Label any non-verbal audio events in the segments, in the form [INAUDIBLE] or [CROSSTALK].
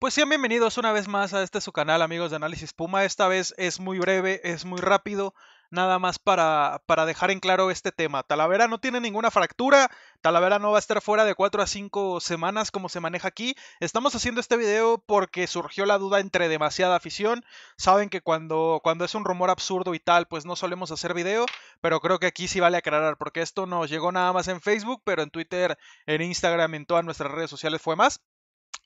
Pues sean bienvenidos una vez más a este su canal, amigos de Análisis Puma. Esta vez es muy breve, es muy rápido, nada más para, para dejar en claro este tema. Talavera no tiene ninguna fractura, Talavera no va a estar fuera de 4 a 5 semanas como se maneja aquí. Estamos haciendo este video porque surgió la duda entre demasiada afición. Saben que cuando, cuando es un rumor absurdo y tal, pues no solemos hacer video, pero creo que aquí sí vale aclarar, porque esto nos llegó nada más en Facebook, pero en Twitter, en Instagram, en todas nuestras redes sociales fue más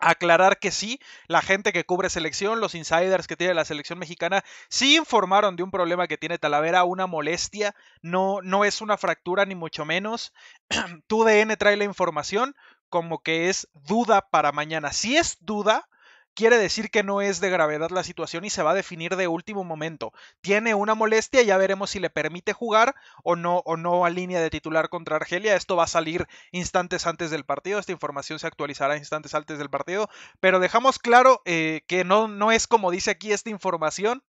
aclarar que sí, la gente que cubre selección, los insiders que tiene la selección mexicana, sí informaron de un problema que tiene Talavera, una molestia, no, no es una fractura ni mucho menos. [CLEARS THROAT] tu DN trae la información como que es duda para mañana. Si es duda, quiere decir que no es de gravedad la situación y se va a definir de último momento. Tiene una molestia, ya veremos si le permite jugar o no, o no a línea de titular contra Argelia. Esto va a salir instantes antes del partido, esta información se actualizará instantes antes del partido, pero dejamos claro eh, que no, no es como dice aquí esta información,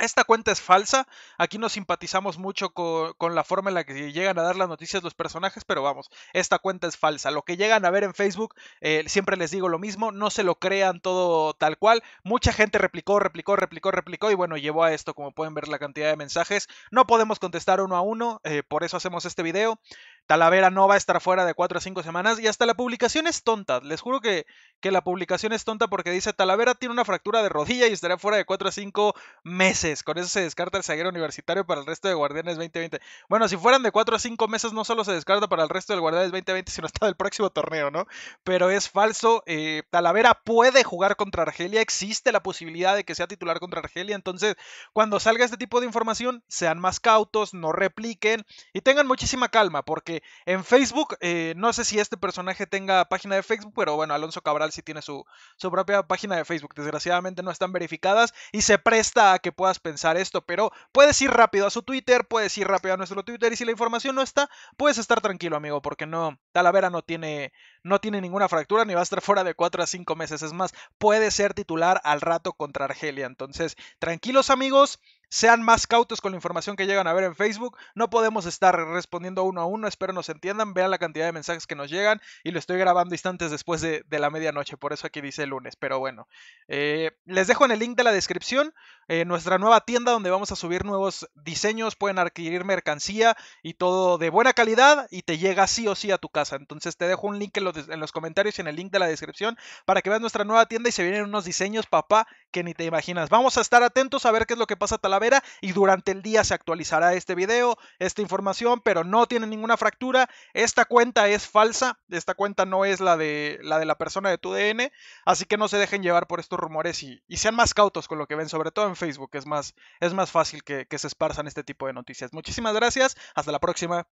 esta cuenta es falsa, aquí nos simpatizamos mucho con, la forma en la que llegan a dar las noticias los personajes, pero vamos, esta cuenta es falsa. Lo que llegan a ver en Facebook, eh, siempre les digo lo mismo, no se lo crean todo tal cual. Mucha gente replicó, replicó, replicó, replicó y bueno, llevó a esto, como pueden ver la cantidad de mensajes. No podemos contestar uno a uno, eh, por eso hacemos este video. Talavera no va a estar fuera de 4 a 5 semanas. Y hasta la publicación es tonta. Les juro que, que la publicación es tonta porque dice Talavera tiene una fractura de rodilla y estará fuera de 4 a 5 meses. Con eso se descarta el zaguero universitario para el resto de Guardianes 2020. Bueno, si fueran de 4 a 5 meses no solo se descarta para el resto del Guardianes 2020, sino hasta el próximo torneo, ¿no? Pero es falso. Eh, Talavera puede jugar contra Argelia. Existe la posibilidad de que sea titular contra Argelia. Entonces, cuando salga este tipo de información, sean más cautos, no repliquen y tengan muchísima calma porque en Facebook, eh, no sé si este personaje tenga página de Facebook, pero bueno, Alonso Cabral sí tiene su, su propia página de Facebook. Desgraciadamente no están verificadas y se presta a que puedas pensar esto, pero puedes ir rápido a su Twitter, puedes ir rápido a nuestro Twitter y si la información no está, puedes estar tranquilo, amigo, porque no, Talavera no tiene, no tiene ninguna fractura ni va a estar [LAUGHS] fuera de 4 a 5 meses. Es más, puede ser titular al rato contra Argelia. Entonces, tranquilos, amigos, sean más cautos con la información que llegan a ver en Facebook. No podemos estar respondiendo uno a uno. Espero nos entiendan. Vean la cantidad de mensajes que nos llegan. Y lo estoy grabando instantes después de, la medianoche. Por eso aquí dice lunes. Pero bueno. Eh, les dejo en el link de la descripción eh, nuestra nueva tienda donde vamos a subir nuevos diseños. Pueden adquirir mercancía y todo de buena calidad. Y te llega sí o sí a tu casa. Entonces te dejo un link en los, comentarios y en el link de la descripción para que veas nuestra nueva tienda. Y se vienen unos diseños, papá, que ni te imaginas. Vamos a estar atentos a ver qué es lo que pasa tal a y durante el día se actualizará este video, esta información, pero no tiene ninguna fractura. Esta cuenta es falsa, esta cuenta no es la de la, de la persona de tu DN, así que no se dejen llevar por estos rumores y, sean más cautos con lo que ven, sobre todo en Facebook, es más, es más fácil que se esparzan este tipo de noticias. Muchísimas gracias, hasta la próxima.